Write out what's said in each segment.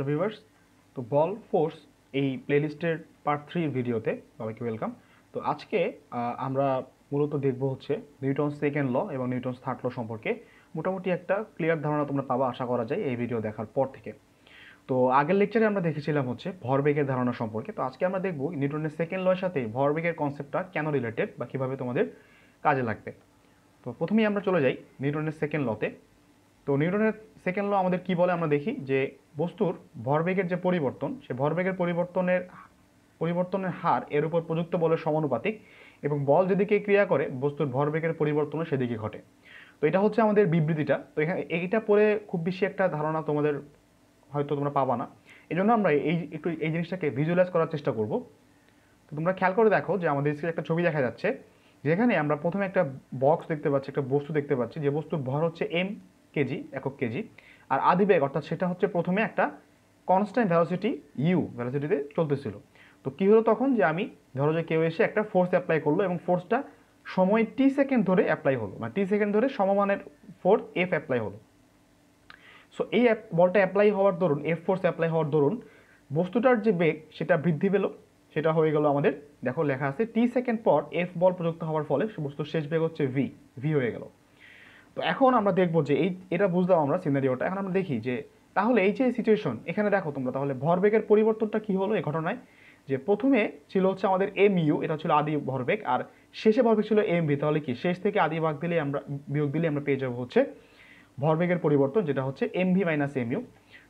hello viewers তো বল force এই প্লেলিস্টের part থ্রির ভিডিওতে সবাইকে ওয়েলকাম তো আজকে আমরা মূলত দেখব হচ্ছে নিউটন সেকেন্ড ল এবং নিউটন থার্ড ল সম্পর্কে মোটামুটি একটা ক্লিয়ার ধারণা তোমরা পাবা আশা করা যায় এই ভিডিও দেখার পর থেকে তো আগের লেকচারে আমরা দেখেছিলাম হচ্ছে ভরবেগের ধারণা সম্পর্কে তো আজকে আমরা দেখব নিউটনের সেকেন্ড লয়ের সাথে ভরবেগের কনসেপ্টটা কেন রিলেটেড বা কীভাবে তোমাদের কাজে লাগবে তো প্রথমেই আমরা চলে যাই নিউটনের সেকেন্ড লতে তো নিউটনের সেকেন্ড ল আমাদের কি বলে আমরা দেখি যে বস্তুর ভরবেগের যে পরিবর্তন সে ভরবেগের পরিবর্তনের পরিবর্তনের হার এর উপর প্রযুক্ত বলের সমানুপাতিক এবং বল যেদিকে ক্রিয়া করে বস্তুর ভরবেগের পরিবর্তনও সেদিকে ঘটে তো এটা হচ্ছে আমাদের বিবৃতিটা তো এখানে এইটা পড়ে খুব বেশি একটা ধারণা তোমাদের হয়তো তোমরা পাবা না এই জন্য আমরা এই একটু এই জিনিসটাকে ভিজুয়ালাইজ করার চেষ্টা করব তো তোমরা খেয়াল করে দেখো যে আমাদের স্ক্রিনে একটা ছবি দেখা যাচ্ছে যেখানে আমরা প্রথমে একটা বক্স দেখতে পাচ্ছি একটা বস্তু দেখতে পাচ্ছি যে বস্তুর ভর হচ্ছে এম কেজি একক কেজি আর আদি বেগ অর্থাৎ সেটা হচ্ছে প্রথমে একটা কনস্ট্যান্ট ভ্যালোসিটি ইউ ভ্যালোসিটিতে চলতেছিল তো কী হলো তখন যে আমি ধরো যে কেউ এসে একটা ফোর্স অ্যাপ্লাই করলো এবং ফোর্সটা সময় টি সেকেন্ড ধরে অ্যাপ্লাই হলো মানে টি সেকেন্ড ধরে সমমানের ফোর্স এফ অ্যাপ্লাই হলো সো এই বলটা অ্যাপ্লাই হওয়ার ধরুন এফ ফোর্স অ্যাপ্লাই হওয়ার ধরুন বস্তুটার যে বেগ সেটা বৃদ্ধি পেল সেটা হয়ে গেল আমাদের দেখো লেখা আছে টি সেকেন্ড পর এফ বল প্রযুক্ত হওয়ার ফলে বস্তুর শেষ বেগ হচ্ছে ভি ভি হয়ে গেল তো এখন আমরা দেখবো যে এই এটা বুঝলাম আমরা সিনারিওটা এখন আমরা দেখি যে তাহলে এই যে সিচুয়েশন এখানে দেখো তোমরা তাহলে ভরবেগের পরিবর্তনটা কি হলো এই ঘটনায় যে প্রথমে ছিল হচ্ছে আমাদের এম ইউ এটা ছিল আদি ভরবেগ আর শেষে ভরবেগ ছিল এম ভি তাহলে কি শেষ থেকে আদি ভাগ দিলে আমরা বিয়োগ দিলে আমরা পেয়ে যাবো হচ্ছে ভরবেগের পরিবর্তন যেটা হচ্ছে M V minus M U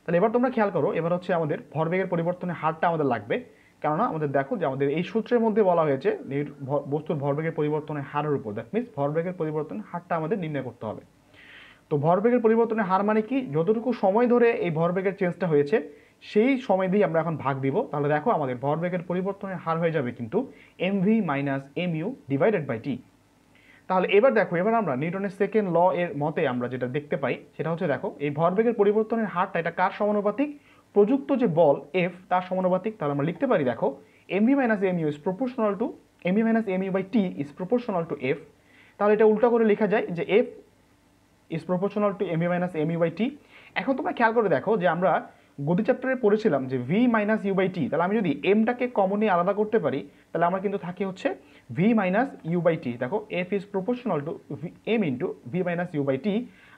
তাহলে এবার তোমরা খেয়াল করো এবার হচ্ছে আমাদের ভরবেগের পরিবর্তনের হারটা আমাদের লাগবে কেননা আমাদের দেখো যে আমাদের এই সূত্রের মধ্যে বলা হয়েছে বস্তুর ভরবেগের পরিবর্তনের হারের উপর দ্যাট মিনস ভরবেগের পরিবর্তনের হারটা আমাদের নির্ণয় করতে হবে তো ভরবেগের পরিবর্তনের হার মানে কি যতটুকু সময় ধরে এই ভরবেগের চেঞ্জটা হয়েছে সেই সময় দিয়ে আমরা এখন ভাগ দিব তাহলে দেখো আমাদের ভরবেগের পরিবর্তনের হার হয়ে যাবে কিন্তু M V minus M U divided by T তাহলে এবার দেখো এবার আমরা নিউটনের সেকেন্ড ল এর মতে আমরা যেটা দেখতে পাই সেটা হচ্ছে দেখো এই ভরবেগের পরিবর্তনের হারটা এটা কার সমানুপাতিক প্রযুক্ত যে বল এফ তার সমানুপাতিক তাহলে আমরা লিখতে পারি দেখো M V minus M U is proportional to M V minus M U by T is proportional to F তাহলে এটা উল্টা করে লেখা যায় যে F is proportional to M V minus M U by T এখন তোমরা খেয়াল করে দেখো যে আমরা গতি চ্যাপ্টারে পড়েছিলাম যে V minus U by T তাহলে আমি যদি এমটাকে কমনই আলাদা করতে পারি তাহলে আমার কিন্তু থাকে হচ্ছে V minus U by T দেখো F is proportional to M into V minus U by T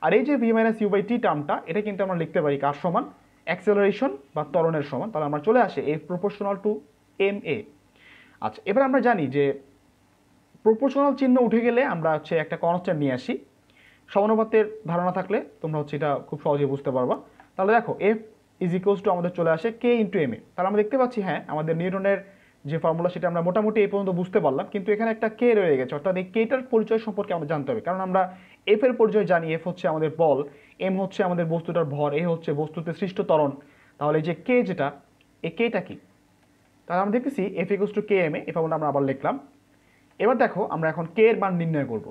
আর এই যে V minus U by T টার্মটা এটা কিন্তু আমরা লিখতে পারি কার সমান অ্যাক্সেলারেশন বা ত্বরণের সমান তাহলে আমরা চলে আসে A proportional to M A আচ্ছা এবার আমরা জানি যে প্রপোর্শনাল চিহ্ন উঠে গেলে আমরা হচ্ছে একটা কনস্ট্যান্ট নিয়ে আসি সমানুপাতের ধারণা থাকলে তোমরা হচ্ছে এটা খুব সহজে বুঝতে পারবা তাহলে দেখো এফ ইজ ইকোয়ালস টু আমাদের চলে আসে কে ইন্টু এম এ তাহলে আমরা দেখতে পাচ্ছি হ্যাঁ আমাদের নিউটনের যে ফর্মুলা সেটা আমরা মোটামুটি এই পর্যন্ত বুঝতে পারলাম কিন্তু এখানে একটা কে রয়ে গেছে অর্থাৎ এই কেটার পরিচয় সম্পর্কে আমরা জানতে হবে কারণ আমরা এফ এর পরিচয় জানি এফ হচ্ছে আমাদের বল এম হচ্ছে আমাদের বস্তুটার ভর এ হচ্ছে বস্তুতে সৃষ্ট ত্বরণ তাহলে যে কে যেটা এ কেটা কি তাহলে আমরা দেখতেছি F equals to K M A formula আমরা আবার লিখলাম এবার দেখো আমরা এখন কে এর মান নির্ণয় করব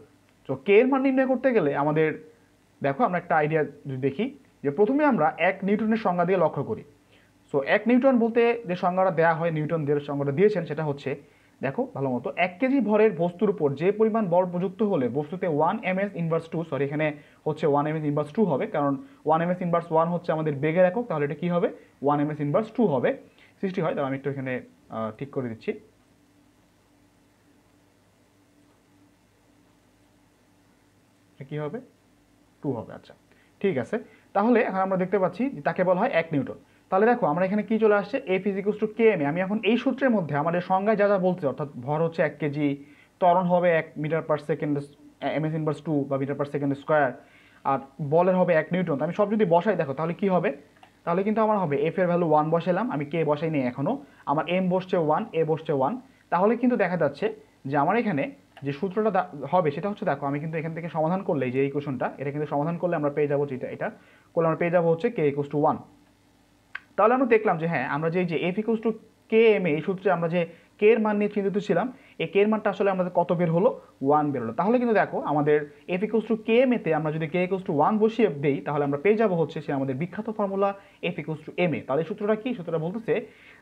তো কে এর মান নির্ণয় করতে গেলে আমাদের দেখো আমরা একটা আইডিয়া যদি দেখি যে প্রথমে আমরা এক নিউটনের সংজ্ঞা দিয়ে লক্ষ্য করি সো এক নিউটন বলতে যে সংজ্ঞাটা দেওয়া হয় নিউটন দেড় সংজ্ঞাটা দিয়েছেন সেটা হচ্ছে দেখো ভালো মতো এক কেজি ভরের বস্তুর উপর যে পরিমাণ বল প্রযুক্ত হলে বস্তুতে one M S inverse two sorry এখানে হচ্ছে one M S inverse two হবে কারণ one M S inverse one হচ্ছে আমাদের বেগের একক তাহলে এটা কী হবে one M S inverse two হবে সৃষ্টি হয় তাহলে আমি একটু এখানে ঠিক করে দিচ্ছি কি হবে টু হবে আচ্ছা ঠিক আছে তাহলে এখন আমরা দেখতে পাচ্ছি তাকে বলা হয় এক নিউটন তাহলে দেখো আমরা এখানে কি চলে আসছে এফ ইজিকুস টু কে এম এ আমি এখন এই সূত্রের মধ্যে আমাদের সংজ্ঞায় যা যা বলছে অর্থাৎ ভর হচ্ছে এক কেজি ত্বরণ হবে এক metre per second M S inverse two বা মিটার পার সেকেন্ড স্কোয়ার আর বলের হবে এক নিউটন আমি সব যদি বসাই দেখো তাহলে কি হবে তাহলে কিন্তু আমার হবে এফ এর ভ্যালু ওয়ান বসাইলাম আমি কে বসাই নেই এখনও আমার এম বসছে ওয়ান এ বসছে ওয়ান তাহলে কিন্তু দেখা যাচ্ছে যে আমার এখানে যে সূত্রটা হবে সেটা হচ্ছে দেখো আমি কিন্তু এখান থেকে সমাধান করলে যে এই কোশনটা এটা কিন্তু সমাধান করলে আমরা পেয়ে যাবো যেটা এটা করলে আমরা পেয়ে যাবো হচ্ছে কে ইকুস টু ওয়ান তাহলে আমরা দেখলাম যে হ্যাঁ আমরা যে যে F equals to K M এই সূত্রে আমরা যে কে এর মান নিয়ে চিন্তিত ছিলাম এই কে এর মানটা আসলে আমাদের কত বের হলো ওয়ান বের হলো তাহলে কিন্তু দেখো আমাদের F equals to K M এতে আমরা যদি কে ইকুয়ালস টু ওয়ান বসিয়ে দিই তাহলে আমরা পেয়ে যাবো হচ্ছে সে আমাদের বিখ্যাত formula F equals to M A তাহলে সূত্রটা কি সূত্রটা বলতেছে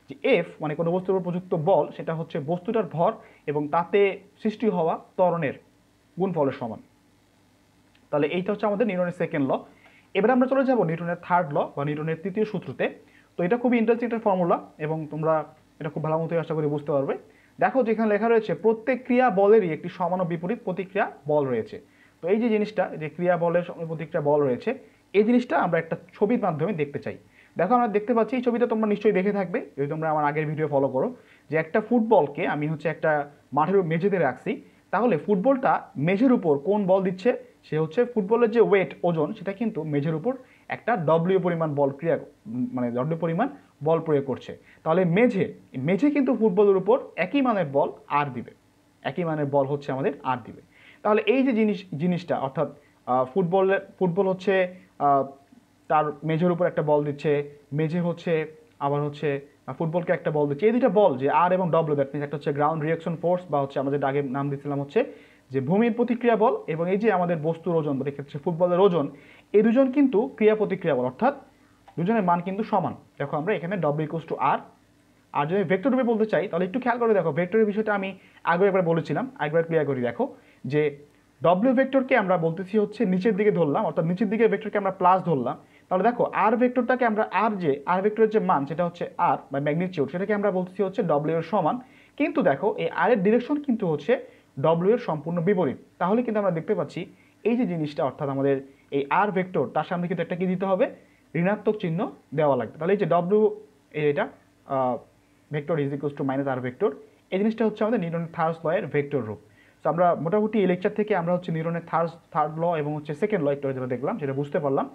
যে এফ মানে কোনো বস্তুর উপর প্রযুক্ত বল সেটা হচ্ছে বস্তুটার ভর এবং তাতে সৃষ্টি হওয়া ত্বরণের গুণফলের সমান তাহলে এইটা হচ্ছে আমাদের নিউটনের সেকেন্ড ল এবার আমরা চলে যাব নিউটনের থার্ড ল বা নিউটনের তৃতীয় সূত্রতে তো এটা খুবই ইন্টারেস্টিং একটা ফর্মুলা এবং তোমরা এটা খুব ভালো মতোই আশা করি বুঝতে পারবে দেখো যেখানে লেখা রয়েছে প্রত্যেক ক্রিয়া বলেরই একটি সমান বিপরীত প্রতিক্রিয়া বল রয়েছে তো এই যে জিনিসটা যে ক্রিয়া বলের প্রতিক্রিয়া বল রয়েছে এই জিনিসটা আমরা একটা ছবির মাধ্যমে দেখতে চাই দেখো আমরা দেখতে পাচ্ছি এই ছবিটা তোমরা নিশ্চয়ই দেখে থাকবে যদি তোমরা আমার আগের ভিডিও ফলো করো যে একটা ফুটবলকে আমি হচ্ছে একটা মাঠের মেঝেতে রাখছি তাহলে ফুটবলটা মেঝের উপর কোন বল দিচ্ছে সে হচ্ছে ফুটবলের যে ওয়েট ওজন সেটা কিন্তু মেঝের উপর একটা ডব্লিউ পরিমাণ বল ক্রিয়া মানে ডব্লিউ পরিমাণ বল প্রয়োগ করছে তাহলে মেঝে মেঝে কিন্তু ফুটবলের উপর একই মানের বল আর দিবে একই মানের বল হচ্ছে আমাদের আর দিবে তাহলে এই যে জিনিস জিনিসটা অর্থাৎ ফুটবলের ফুটবল হচ্ছে তার মেঝের উপর একটা বল দিচ্ছে মেঝে হচ্ছে আবার হচ্ছে ফুটবলকে একটা বল দিচ্ছে এই দুইটা বল যে আর এবং ডব্লিউ দ্যাট মিনস একটা হচ্ছে গ্রাউন্ড রিয়াকশন ফোর্স বা হচ্ছে আমাদের আগে নাম দিয়েছিলাম হচ্ছে যে ভূমির প্রতিক্রিয়া বল এবং এই যে আমাদের বস্তুর ওজন এক্ষেত্রে ফুটবলের ওজন এই দুজন কিন্তু ক্রিয়া প্রতিক্রিয়া বল অর্থাৎ দুজনের মান কিন্তু সমান দেখো আমরা এখানে ডব্লিউ ইকোস টু আর আর যদি ভেক্টর রূপে বলতে চাই তাহলে একটু খেয়াল করে দেখো ভেক্টরের বিষয়টা আমি আগে একবার বলেছিলাম একবার ক্লিয়ার করি দেখো যে ডব্লিউ ভেক্টরকে আমরা বলতেছি হচ্ছে নিচের দিকে ধরলাম অর্থাৎ নিচের দিকে ভেক্টরকে আমরা প্লাস ধরলাম তাহলে দেখো আর ভেক্টরটাকে আমরা আর যে আর ভেক্টরের যে মান সেটা হচ্ছে আর বা ম্যাগনিচিউড সেটাকে আমরা বলতেছি হচ্ছে ডব্লিউ এর সমান কিন্তু দেখো এই আর এর ডিরেকশন কিন্তু হচ্ছে ডব্লিউ এর সম্পূর্ণ বিপরীত তাহলে কিন্তু আমরা দেখতে পাচ্ছি এই যে জিনিসটা অর্থাৎ আমাদের এই আর ভেক্টর তার সামনে কিন্তু একটা কী দিতে হবে ঋণাত্মক চিহ্ন দেওয়া লাগবে তাহলে এই যে ডব্লিউ এটা vector is equal to minus R vector এই জিনিসটা হচ্ছে আমাদের নিউটনের থার্স লয়ের ভেক্টর রূপ তো আমরা মোটামুটি এই লেকচার থেকে আমরা হচ্ছে নিউটনের থার্ড থার্ড ল এবং হচ্ছে সেকেন্ড ল একটু যেটা দেখলাম সেটা বুঝতে পারলাম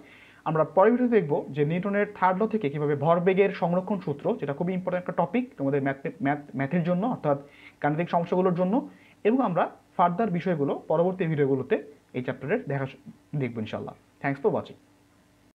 আমরা পরের ভিডিও দেখবো যে নিউটনের থার্ড ল থেকে কীভাবে ভরবেগের সংরক্ষণ সূত্র যেটা খুবই ইম্পর্ট্যান্ট একটা টপিক তোমাদের ম্যাথ ম্যাথ ম্যাথের জন্য অর্থাৎ গাণিতিক সমস্যাগুলোর জন্য এবং আমরা ফার্দার বিষয়গুলো পরবর্তী ভিডিওগুলোতে এই চ্যাপ্টারের দেখা দেখবো ইনশাল্লাহ থ্যাংকস ফর ওয়াচিং